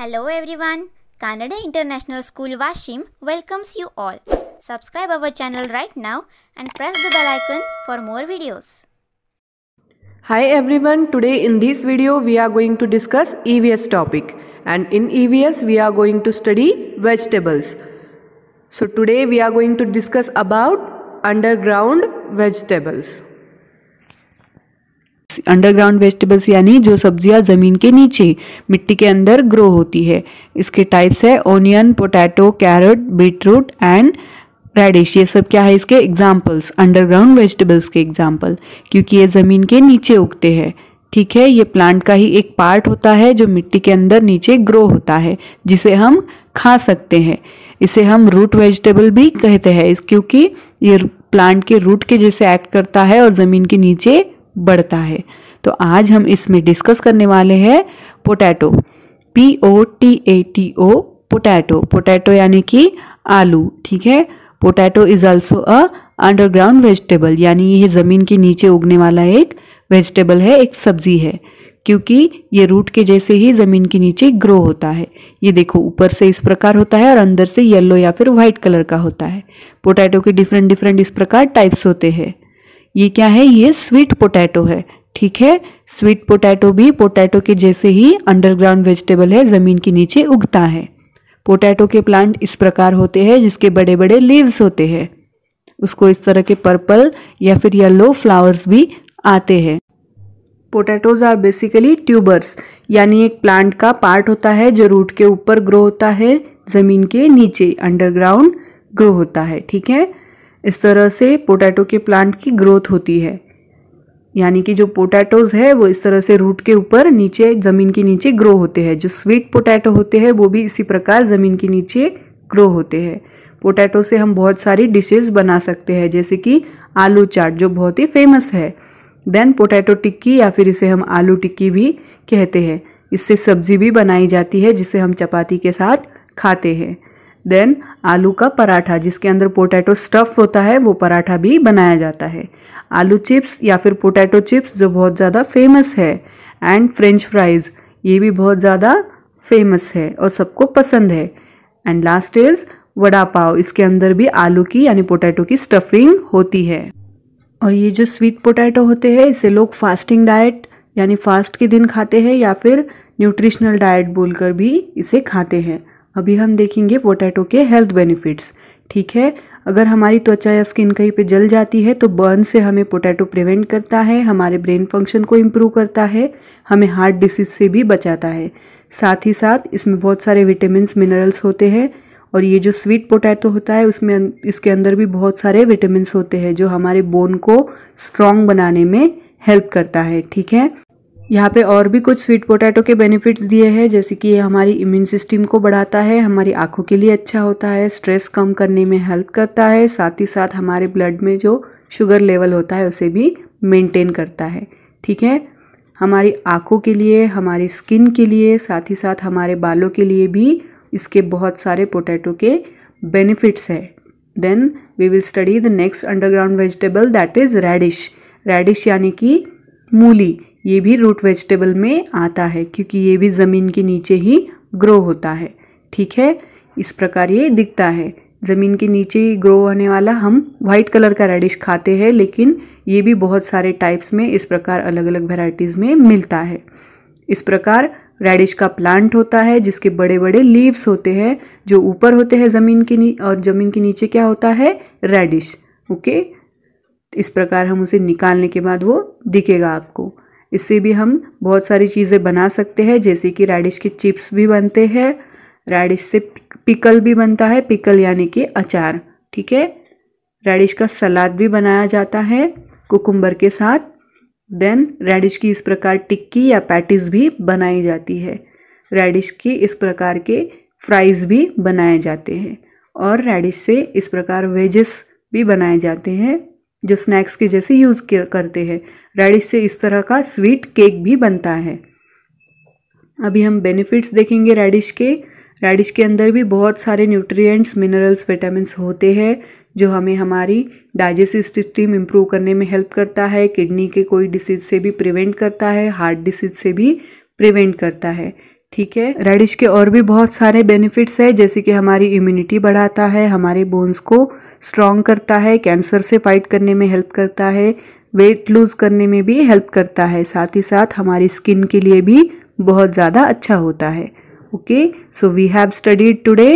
Hello everyone. Canada International School Washim welcomes you all. Subscribe our channel right now and press the bell icon for more videos. Hi everyone. Today in this video we are going to discuss EVS topic and in EVS we are going to study vegetables. So today we are going to discuss about underground vegetables. Underground vegetables यानी जो सब्जियां ज़मीन के नीचे मिट्टी के अंदर grow होती है इसके टाइप्स है onion potato carrot beetroot and radish ये सब क्या है इसके एग्जाम्पल्स अंडरग्राउंड वेजिटेबल्स के एग्जाम्पल क्योंकि ये ज़मीन के नीचे उगते हैं ठीक है ये प्लांट का ही एक पार्ट होता है जो मिट्टी के अंदर नीचे ग्रो होता है जिसे हम खा सकते हैं इसे हम रूट वेजिटेबल भी कहते हैं इस क्योंकि ये प्लांट के रूट के जैसे एक्ट करता है और ज़मीन के नीचे बढ़ता है तो आज हम इसमें डिस्कस करने वाले हैं potato P O T A T O potato potato यानी कि आलू ठीक है potato is also a underground vegetable यानी यह ज़मीन के नीचे उगने वाला एक वेजिटेबल है एक सब्जी है क्योंकि ये रूट के जैसे ही ज़मीन के नीचे ग्रो होता है ये देखो ऊपर से इस प्रकार होता है और अंदर से येलो या फिर व्हाइट कलर का होता है पोटैटो के डिफरेंट डिफरेंट इस प्रकार टाइप्स होते हैं ये क्या है ये स्वीट पोटैटो है ठीक है स्वीट पोटैटो भी पोटैटो के जैसे ही अंडरग्राउंड वेजिटेबल है ज़मीन के नीचे उगता है पोटैटो के प्लांट इस प्रकार होते हैं जिसके बड़े बड़े लीव्स होते हैं उसको इस तरह के पर्पल या फिर येलो फ्लावर्स भी आते हैं पोटैटोज आर बेसिकली ट्यूबर्स यानी एक प्लांट का पार्ट होता है जो रूट के ऊपर ग्रो होता है ज़मीन के नीचे अंडरग्राउंड ग्रो होता है ठीक है इस तरह से पोटैटो के प्लांट की ग्रोथ होती है यानी कि जो पोटैटोज है वो इस तरह से रूट के ऊपर नीचे ज़मीन के नीचे ग्रो होते हैं जो स्वीट पोटैटो होते हैं वो भी इसी प्रकार ज़मीन के नीचे ग्रो होते हैं पोटैटो से हम बहुत सारी डिशेस बना सकते हैं जैसे कि आलू चाट जो बहुत ही फेमस है देन पोटैटो टिक्की या फिर इसे हम आलू टिक्की भी कहते हैं इससे सब्जी भी बनाई जाती है जिसे हम चपाती के साथ खाते हैं देन आलू का पराठा जिसके अंदर पोटैटो स्टफ़ होता है वो पराठा भी बनाया जाता है आलू चिप्स या फिर पोटैटो चिप्स जो बहुत ज़्यादा फेमस है एंड फ्रेंच फ्राइज़ ये भी बहुत ज़्यादा फेमस है और सबको पसंद है and last is vada pav इसके अंदर भी आलू की यानी पोटैटो की स्टफिंग होती है और ये जो स्वीट पोटैटो होते हैं इसे लोग फास्टिंग डाइट यानी फास्ट के दिन खाते हैं या फिर न्यूट्रिशनल डाइट बोलकर भी इसे खाते हैं अभी हम देखेंगे पोटैटो के हेल्थ बेनिफिट्स ठीक है अगर हमारी त्वचा या स्किन कहीं पे जल जाती है तो बर्न से हमें पोटैटो प्रिवेंट करता है हमारे ब्रेन फंक्शन को इम्प्रूव करता है हमें हार्ट डिसीज से भी बचाता है साथ ही साथ इसमें बहुत सारे विटामिन मिनरल्स होते हैं और ये जो स्वीट पोटैटो होता है उसमें अं-, इसके अंदर भी बहुत सारे विटामिन होते हैं जो हमारे बोन को स्ट्रॉन्ग बनाने में हेल्प करता है ठीक है यहाँ पे और भी कुछ स्वीट पोटैटो के बेनिफिट्स दिए हैं जैसे कि ये हमारी इम्यून सिस्टम को बढ़ाता है हमारी आंखों के लिए अच्छा होता है स्ट्रेस कम करने में हेल्प करता है साथ ही साथ हमारे ब्लड में जो शुगर लेवल होता है उसे भी मेंटेन करता है ठीक है हमारी आंखों के लिए हमारी स्किन के लिए साथ ही साथ हमारे बालों के लिए भी इसके बहुत सारे पोटैटो के बेनिफिट्स है then we will study the next underground vegetable that is radish radish यानी कि मूली ये भी रूट वेजिटेबल में आता है क्योंकि ये भी ज़मीन के नीचे ही ग्रो होता है ठीक है इस प्रकार ये दिखता है ज़मीन के नीचे ही ग्रो होने वाला हम वाइट कलर का रेडिश खाते हैं लेकिन ये भी बहुत सारे टाइप्स में इस प्रकार अलग अलग वेराइटीज़ में मिलता है इस प्रकार रेडिश का प्लांट होता है जिसके बड़े बड़े लीव्स होते हैं जो ऊपर होते हैं ज़मीन के नी और ज़मीन के नीचे क्या होता है रेडिश ओके इस प्रकार हम उसे निकालने के बाद वो दिखेगा आपको इससे भी हम बहुत सारी चीज़ें बना सकते हैं जैसे कि रेडिश के चिप्स भी बनते हैं रेडिश से पिकल भी बनता है पिकल यानी कि अचार ठीक है रेडिश का सलाद भी बनाया जाता है कुकुम्बर के साथ देन रेडिश की इस प्रकार टिक्की या पैटिस भी बनाई जाती है रेडिश की इस प्रकार के फ्राइज भी बनाए जाते हैं और रेडिश से इस प्रकार वेजेस भी बनाए जाते हैं जो स्नैक्स के जैसे यूज़ करते हैं रेडिश से इस तरह का स्वीट केक भी बनता है अभी हम बेनिफिट्स देखेंगे रेडिश के रेडिश के अंदर भी बहुत सारे न्यूट्रिएंट्स मिनरल्स विटामिन होते हैं जो हमें हमारी डाइजेस्टिव सिस्टम इम्प्रूव करने में हेल्प करता है किडनी के कोई डिसीज से भी प्रिवेंट करता है हार्ट डिसीज से भी प्रिवेंट करता है ठीक है रेडिश के और भी बहुत सारे बेनिफिट्स है जैसे कि हमारी इम्यूनिटी बढ़ाता है हमारे बोन्स को स्ट्रॉन्ग करता है कैंसर से फाइट करने में हेल्प करता है वेट लूज करने में भी हेल्प करता है साथ ही साथ हमारी स्किन के लिए भी बहुत ज़्यादा अच्छा होता है okay so we have studied today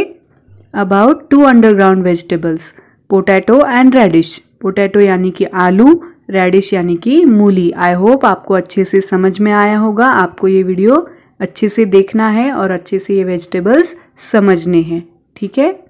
about two underground vegetables potato and radish potato यानी कि आलू रेडिश यानी कि मूली आई होप आपको अच्छे से समझ में आया होगा आपको ये वीडियो अच्छे से देखना है और अच्छे से ये वेजिटेबल्स समझने हैं ठीक है